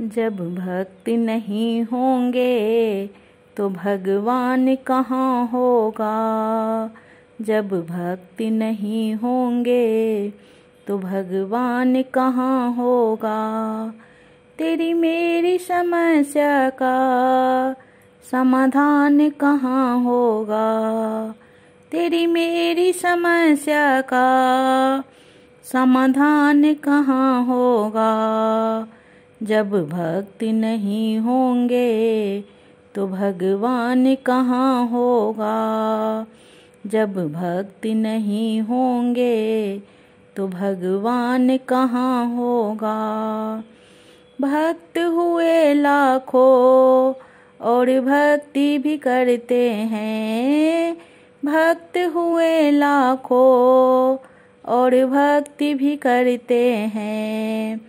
जब भक्त नहीं होंगे तो भगवान कहाँ होगा जब भक्त नहीं होंगे तो भगवान कहाँ होगा तेरी मेरी समस्या का समाधान कहाँ होगा तेरी मेरी समस्या का समाधान कहाँ होगा जब भक्त नहीं होंगे तो भगवान कहाँ होगा जब भक्त नहीं होंगे तो भगवान कहाँ होगा भक्त हुए लाखों और भक्ति भी करते हैं भक्त हुए लाखों और भक्ति भी करते हैं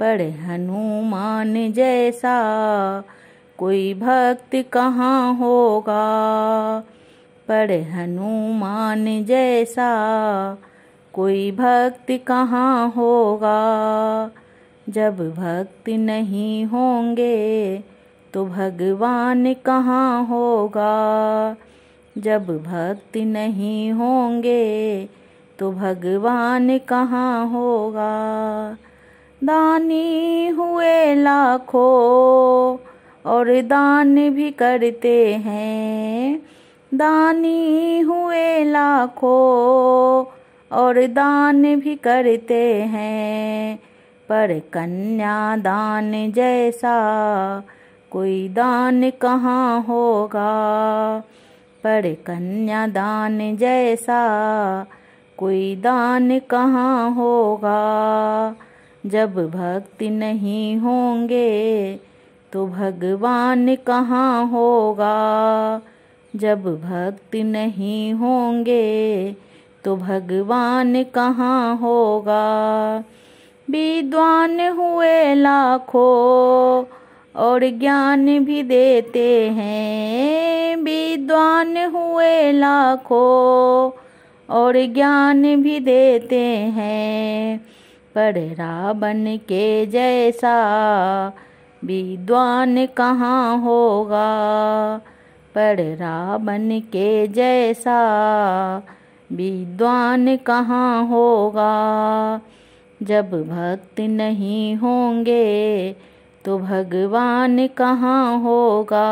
पर हनुमान जैसा कोई भक्त कहाँ होगा पर हनुमान जैसा कोई भक्त कहाँ होगा जब भक्त नहीं होंगे तो भगवान कहाँ होगा जब भक्त नहीं होंगे तो भगवान कहाँ होगा दानी हुए लाखों और दान भी करते हैं दानी हुए लाखों और दान भी करते हैं पर कन्या दान जैसा कोई दान कहाँ होगा पर कन्या दान जैसा कोई दान कहाँ होगा जब भक्त नहीं होंगे तो भगवान कहाँ होगा जब भक्त नहीं होंगे तो भगवान कहाँ होगा विद्वान हुए लाखों और ज्ञान भी देते हैं विद्वान हुए लाखों और ज्ञान भी देते हैं पर रावण के जैसा विद्वान कहाँ होगा पर रावण के जैसा विद्वान कहाँ होगा जब भक्त नहीं होंगे तो भगवान कहाँ होगा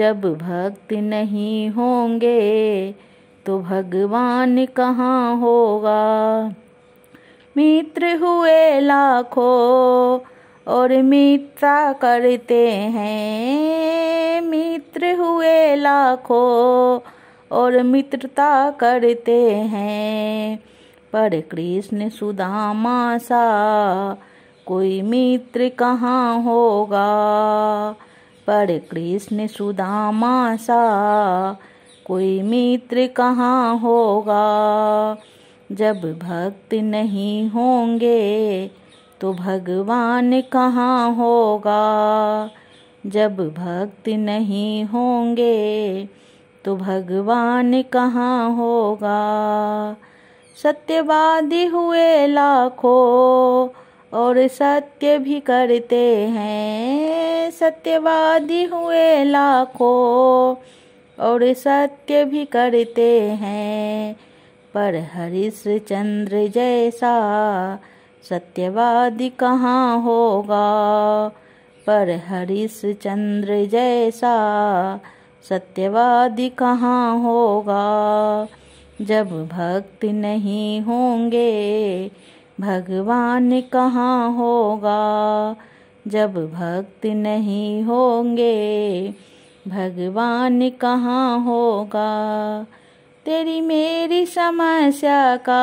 जब भक्त नहीं होंगे तो भगवान कहाँ होगा मित्र हुए लाखों और मित्रता करते हैं मित्र हुए लाखों और मित्रता करते हैं पर कृष्ण सुदामा सा कोई मित्र कहाँ होगा पर कृष्ण सुदामा सा कोई मित्र कहाँ होगा जब भक्त नहीं होंगे तो भगवान कहाँ होगा जब भक्त नहीं होंगे तो भगवान कहाँ होगा सत्यवादी हुए लाखों और सत्य भी करते हैं सत्यवादी हुए लाखों और सत्य भी करते हैं पर हरिश्चंद्र चंद्र जैसा सत्यवादी कहाँ होगा पर हरिश्चंद्र चंद्र जैसा सत्यवादी कहाँ होगा जब भक्त नहीं होंगे भगवान कहाँ होगा जब भक्त नहीं होंगे भगवान कहाँ होगा तेरी मेरी समस्या का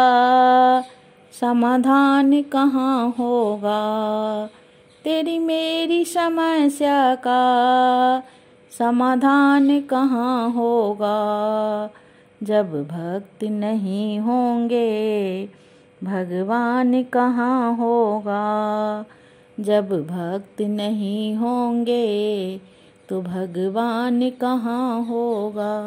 समाधान कहाँ होगा तेरी मेरी समस्या का समाधान कहाँ होगा जब भक्त नहीं होंगे भगवान कहाँ होगा जब भक्त नहीं होंगे तो भगवान कहाँ होगा